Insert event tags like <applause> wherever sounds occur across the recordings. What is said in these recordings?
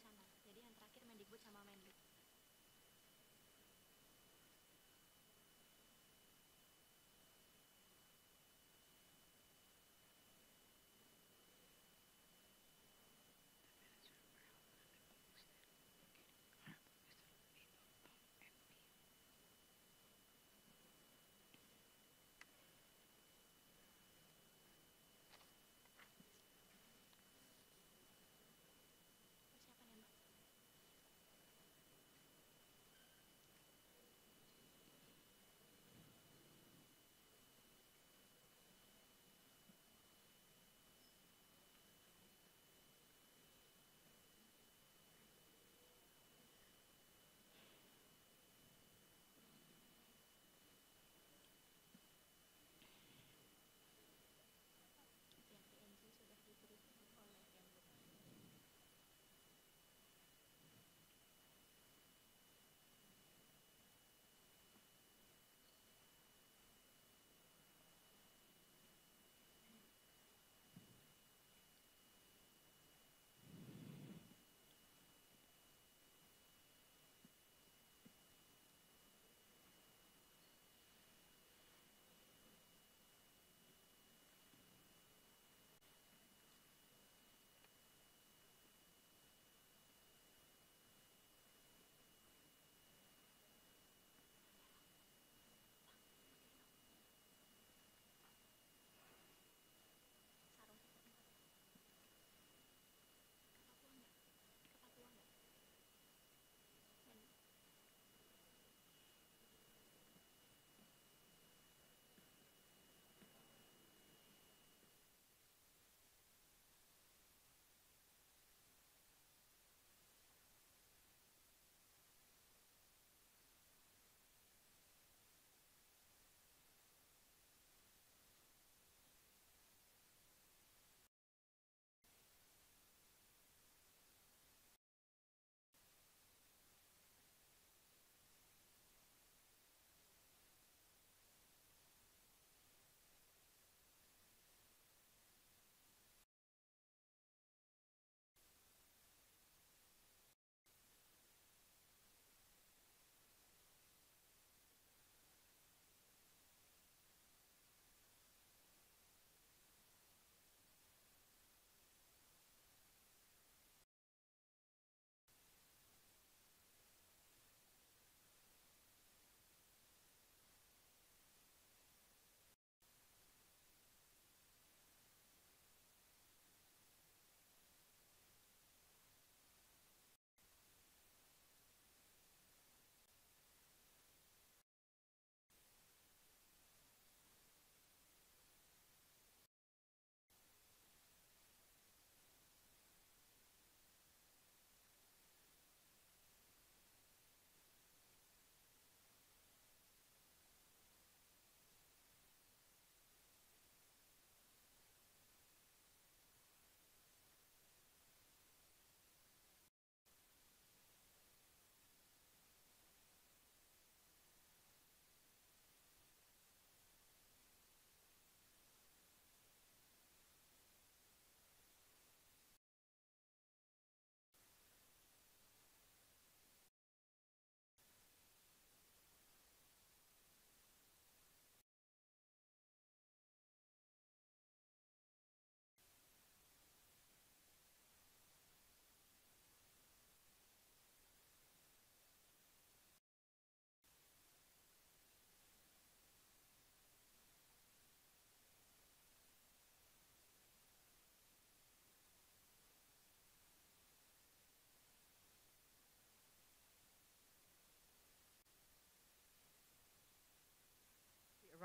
sama jadi yang terakhir Mendikbud sama Mendik.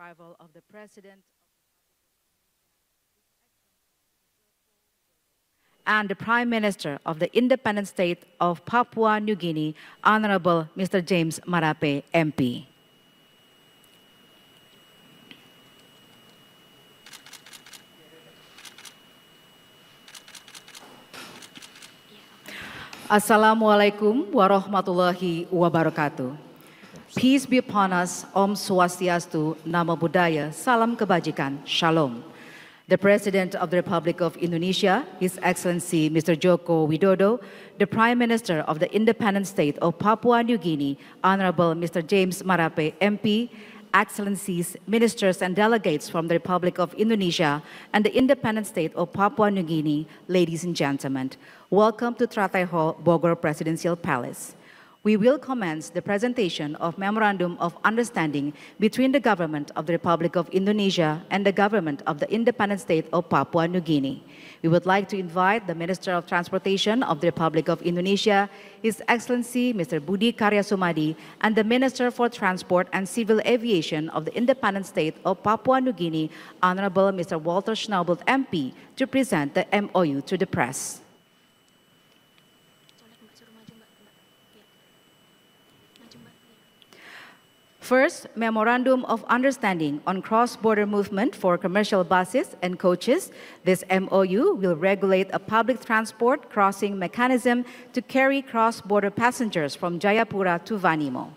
arrival of the President and the Prime Minister of the independent state of Papua New Guinea, Honorable Mr. James Marape, MP. Assalamualaikum warahmatullahi wabarakatuh. Peace be upon us. Om Swastiastu. Namo Buddhaya. Salam kebajikan. Shalom. The President of the Republic of Indonesia, His Excellency Mr. Joko Widodo, the Prime Minister of the Independent State of Papua New Guinea, Honorable Mr. James Marape, MP, Excellencies, Ministers and Delegates from the Republic of Indonesia and the Independent State of Papua New Guinea, ladies and gentlemen, welcome to Tratai Hall, Bogor Presidential Palace we will commence the presentation of Memorandum of Understanding between the Government of the Republic of Indonesia and the Government of the Independent State of Papua New Guinea. We would like to invite the Minister of Transportation of the Republic of Indonesia, His Excellency Mr. Budi Sumadi, and the Minister for Transport and Civil Aviation of the Independent State of Papua New Guinea, Honorable Mr. Walter Schnaubelt MP, to present the MOU to the press. First, Memorandum of Understanding on Cross-Border Movement for Commercial Buses and Coaches. This MOU will regulate a public transport crossing mechanism to carry cross-border passengers from Jayapura to Vanimo.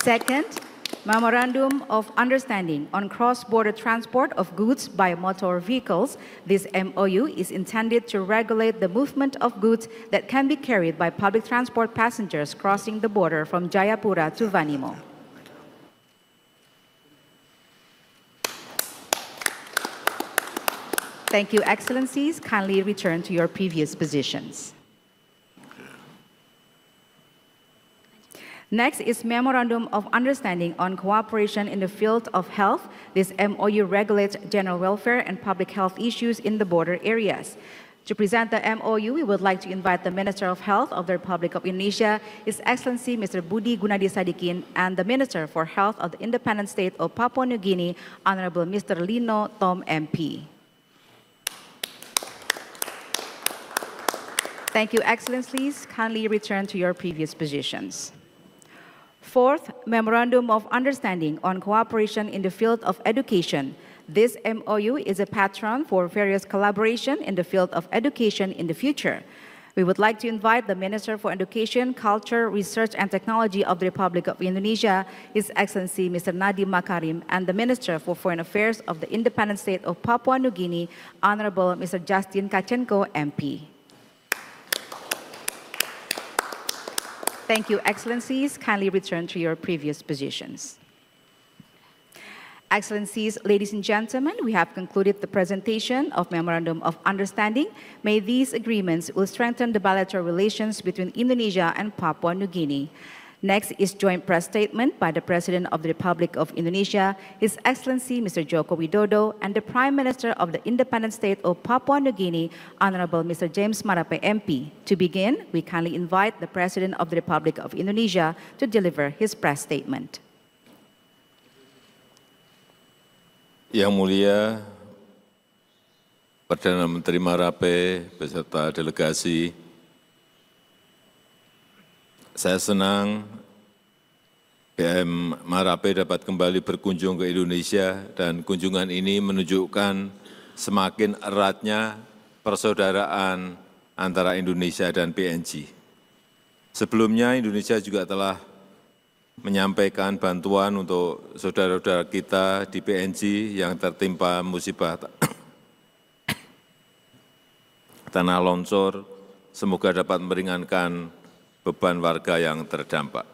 Second, Memorandum of Understanding on Cross-Border Transport of Goods by Motor Vehicles. This MOU is intended to regulate the movement of goods that can be carried by public transport passengers crossing the border from Jayapura to Vanimo. Thank you, Excellencies. Kindly return to your previous positions. Next is Memorandum of Understanding on Cooperation in the Field of Health. This MOU regulates general welfare and public health issues in the border areas. To present the MOU, we would like to invite the Minister of Health of the Republic of Indonesia, His Excellency Mr. Budi Gunadi Sadikin, and the Minister for Health of the Independent State of Papua New Guinea, Honorable Mr. Lino Tom MP. Thank you, Excellencies. Kindly return to your previous positions. Fourth, Memorandum of Understanding on Cooperation in the Field of Education. This MOU is a pattern for various collaboration in the field of education in the future. We would like to invite the Minister for Education, Culture, Research and Technology of the Republic of Indonesia, His Excellency Mr. Nadiem Makarim, and the Minister for Foreign Affairs of the Independent State of Papua New Guinea, Honorable Mr. Justin Kachenko, MP. Thank you, Excellencies. Kindly return to your previous positions. Excellencies, ladies and gentlemen, we have concluded the presentation of Memorandum of Understanding. May these agreements will strengthen the bilateral relations between Indonesia and Papua New Guinea. Next is joint press statement by the President of the Republic of Indonesia, His Excellency Mr. Joko Widodo, and the Prime Minister of the Independent State of Papua New Guinea, Honorable Mr. James Marape MP. To begin, we kindly invite the President of the Republic of Indonesia to deliver his press statement. Yang Mulia Perdana Menteri Marape beserta delegasi saya senang BM Marape dapat kembali berkunjung ke Indonesia dan kunjungan ini menunjukkan semakin eratnya persaudaraan antara Indonesia dan PNG. Sebelumnya Indonesia juga telah menyampaikan bantuan untuk saudara-saudara kita di PNG yang tertimpa musibah <coughs> tanah longsor, semoga dapat meringankan beban warga yang terdampak.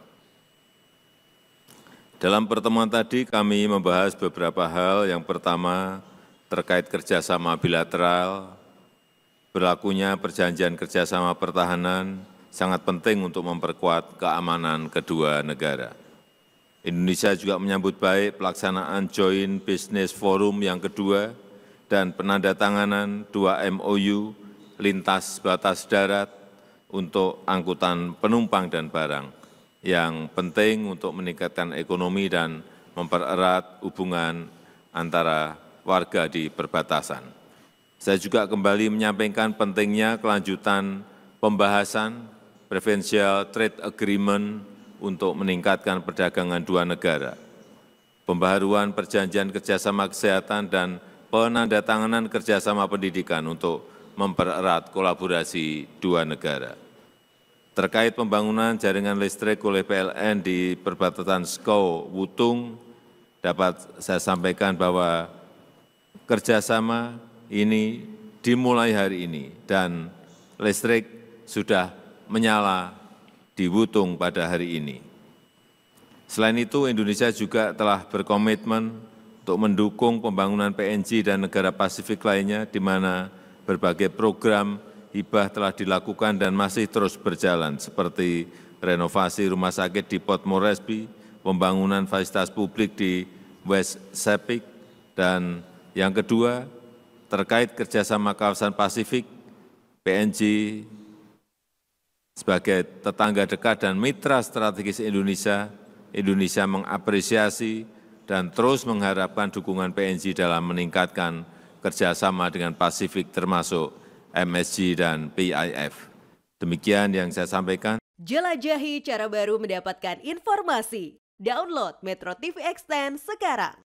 Dalam pertemuan tadi kami membahas beberapa hal. Yang pertama terkait kerjasama bilateral, berlakunya perjanjian kerjasama pertahanan sangat penting untuk memperkuat keamanan kedua negara. Indonesia juga menyambut baik pelaksanaan Joint Business Forum yang kedua dan penandatanganan dua MOU lintas batas darat untuk angkutan penumpang dan barang yang penting untuk meningkatkan ekonomi dan mempererat hubungan antara warga di perbatasan. Saya juga kembali menyampaikan pentingnya kelanjutan pembahasan Preferential Trade Agreement untuk meningkatkan perdagangan dua negara, pembaharuan perjanjian kerjasama kesehatan dan penandatanganan kerjasama pendidikan untuk mempererat kolaborasi dua negara terkait pembangunan jaringan listrik oleh PLN di perbatasan Skow Wutung, dapat saya sampaikan bahwa kerjasama ini dimulai hari ini dan listrik sudah menyala di Wutung pada hari ini. Selain itu, Indonesia juga telah berkomitmen untuk mendukung pembangunan PNG dan negara Pasifik lainnya di mana berbagai program hibah telah dilakukan dan masih terus berjalan, seperti renovasi rumah sakit di Port Moresby, pembangunan fasilitas publik di West Sepik, dan yang kedua, terkait kerjasama kawasan Pasifik, PNG sebagai tetangga dekat dan mitra strategis Indonesia, Indonesia mengapresiasi dan terus mengharapkan dukungan PNG dalam meningkatkan kerjasama dengan Pasifik termasuk MSG, dan PIF. Demikian yang saya sampaikan. Jelajahi cara baru mendapatkan informasi. Download Metro TV Extend sekarang.